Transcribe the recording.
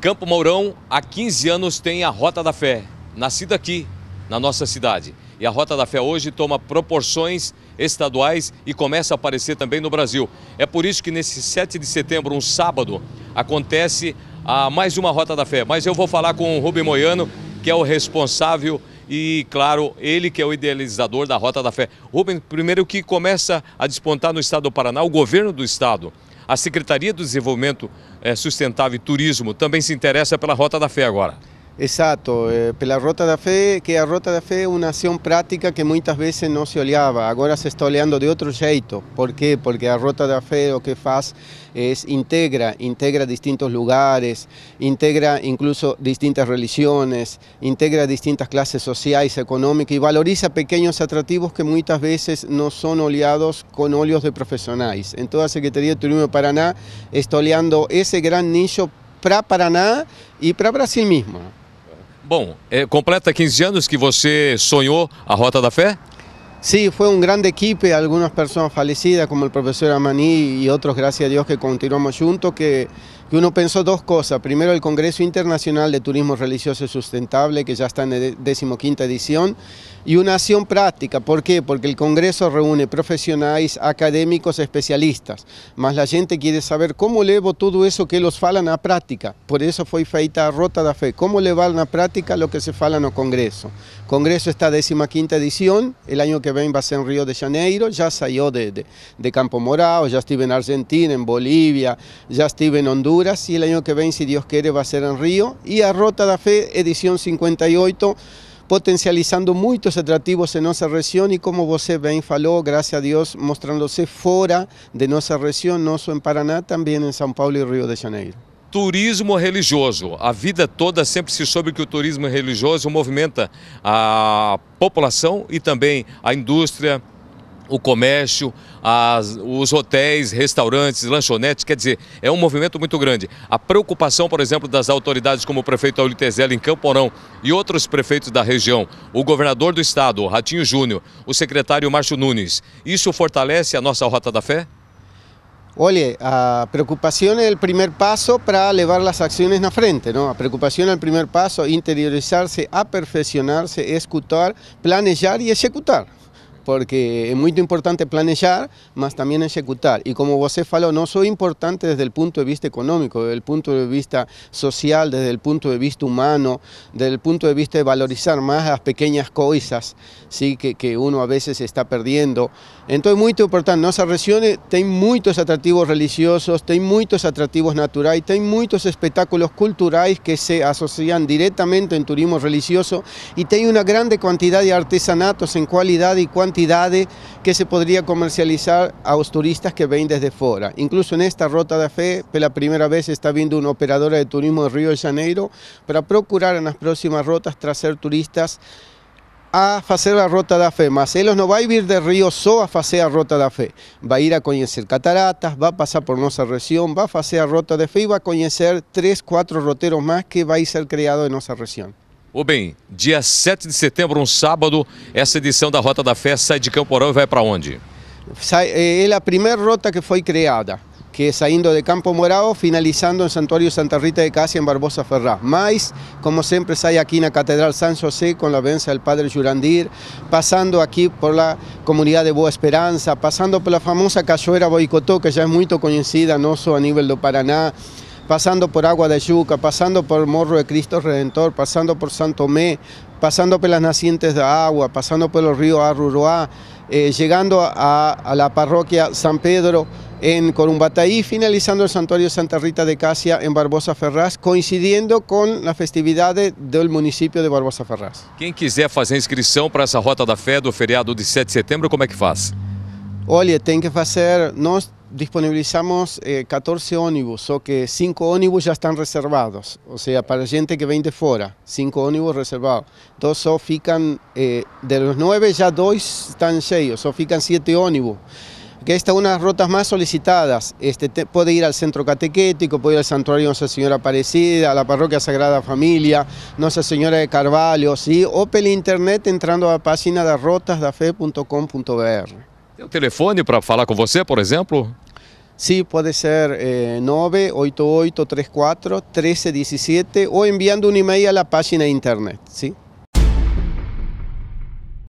Campo Mourão, há 15 anos, tem a Rota da Fé, nascida aqui, na nossa cidade. E a Rota da Fé hoje toma proporções estaduais e começa a aparecer também no Brasil. É por isso que nesse 7 de setembro, um sábado, acontece a mais uma Rota da Fé. Mas eu vou falar com o Rubem Moiano, que é o responsável e, claro, ele que é o idealizador da Rota da Fé. Rubem, primeiro que começa a despontar no estado do Paraná, o governo do estado. A Secretaria do Desenvolvimento eh, Sustentável e Turismo também se interessa pela Rota da Fé agora. Exacto, eh, Rota de Fe que a Rota de fe una una práctica que muchas veces no se oleaba. Ahora se está oleando de otro jeito. Por qué? Porque la Rota de Fe lo que faz es integra, integra distintos lugares, integra incluso distintas religiones, integra distintas clases sociales, económicas y valoriza pequeños atractivos que muchas veces no son oleados con óleos de profesionales. Entonces toda Secretaría de Turismo de Paraná está oleando ese gran nicho para Paraná y para Brasil mismo. Bom, é, completa 15 anos que você sonhou a Rota da Fé? sim foi uma grande equipe algumas pessoas falecidas como o professor amani e outros graças a Deus que continuamos juntos, que que uno pensó dos cosas. Primero, el Congreso Internacional de Turismo Religioso Sustentable, que ya está en decimoquinta edición, y una acción práctica. ¿Por qué? Porque el Congreso reúne profesionales, académicos, especialistas, más la gente quiere saber cómo levo todo eso que los falan a práctica. Por eso fue feita a rota fe. ¿Cómo levar a práctica lo que se en el Congreso? El Congreso está decimoquinta edición, el año que viene va a ser en Río de Janeiro, ya salió de, Campo morao ya estuve en Argentina, en Bolivia, ya estuve en Honduras, y el año que viene, si Dios quiere, va a ser en Río. Y a Rota da Fe, edición 58, potencializando muchos atractivos en nuestra región y como usted eh, bien falou, gracias a Dios, mostrándose fuera de nuestra región, no solo en Paraná, también en São Paulo y Río de Janeiro turismo religioso. A vida toda siempre se soube que o turismo religioso movimenta a população e también a indústria, o comércio, as, os hotéis, restaurantes, lanchonetes, quer dizer, é um movimento muito grande. A preocupação, por exemplo, das autoridades como o prefeito Aulio Tezelli em Camporão e outros prefeitos da região, o governador do estado, Ratinho Júnior, o secretário Márcio Nunes, isso fortalece a nossa Rota da Fé? Olha, a preocupação é o primeiro passo para levar as ações na frente, não? A preocupação é o primeiro passo, interiorizar-se, aperfeiçoar-se, escutar, planejar e executar. porque es muy importante planear, más también ejecutar... ...y como vos falou, no soy importante desde el punto de vista económico... desde el punto de vista social, desde el punto de vista humano, desde el punto de vista de valorizar más las pequeñas cosas... ¿sí? que, uno a veces está perdiendo... ...entonces es muy importante. Nossa regiones tem muchos atractivos religiosos, ...tienen muchos atractivos naturales, tienen muchos espectáculos culturais que se asocian directamente en turismo religioso ...y tienen una grande cantidad de artesanatos en cualidad... y quantidade que se podría comercializar a los turistas que ven desde fuera. Incluso en esta Rota de Fe, por pues, la primera vez está viendo una operadora de turismo de Río de Janeiro para procurar en las próximas rotas traer turistas a hacer la Rota de Fe. mas no va a ir de Río, so a hacer a Rota Fe. Va a ir a conocer cataratas, va a pasar por nuestra región, va a hacer a Rota Fe y va a conocer tres, cuatro roteros más que va a ser creado en nuestra región. Ô bem, dia 7 de setembro, um sábado, essa edição da Rota da Fé sai de Camporão e vai para onde? É, é a primeira rota que foi criada, que é saindo de Campo Morado, finalizando em Santuário Santa Rita de Cássia, em Barbosa Ferrá. Mas, como sempre, sai aqui na Catedral San José, com a benção do Padre Jurandir, passando aqui por la comunidade de Boa Esperança, passando pela famosa Cachoeira Boicotó, que já é muito conhecida, não só a nível do Paraná, pasando por Agua de Yuca, pasando por Morro de Cristo Redentor, pasando por Santo Tomé, pasando por las nacientes de agua, pasando por el río Arruroá, eh, llegando a, la parroquia San Pedro en Corumbataí, finalizando el santuario Santa Rita de Casia en Barbosa Ferraz, coincidiendo con las festividades del municipio de Barbosa Ferraz. Quem quiser hacer inscripción para esa Rota da Fé do feriado de 7 de setembro, como é que faz? Olha, tem que fazer disponibilizamos 14 eh, ónibus, o que 5 ónibus ya están reservados, o sea, para gente que vende fuera, 5 ónibus reservados. Dos fican, eh, de los 9 ya 2 están llenos, o fican 7 ónibus. Que esta es una de las rutas más solicitadas, este, puede ir al centro catequético, puede ir al santuario de Nuestra Señora Aparecida, a la parroquia Sagrada Familia, Nuestra Señora de Carvalho, ¿sí? o por internet entrando a la página de rotasdafe.com.br. Tem um telefone para falar com você, por exemplo? Sim, pode ser eh, 98834 1317 ou enviando um e-mail à página internet, sim?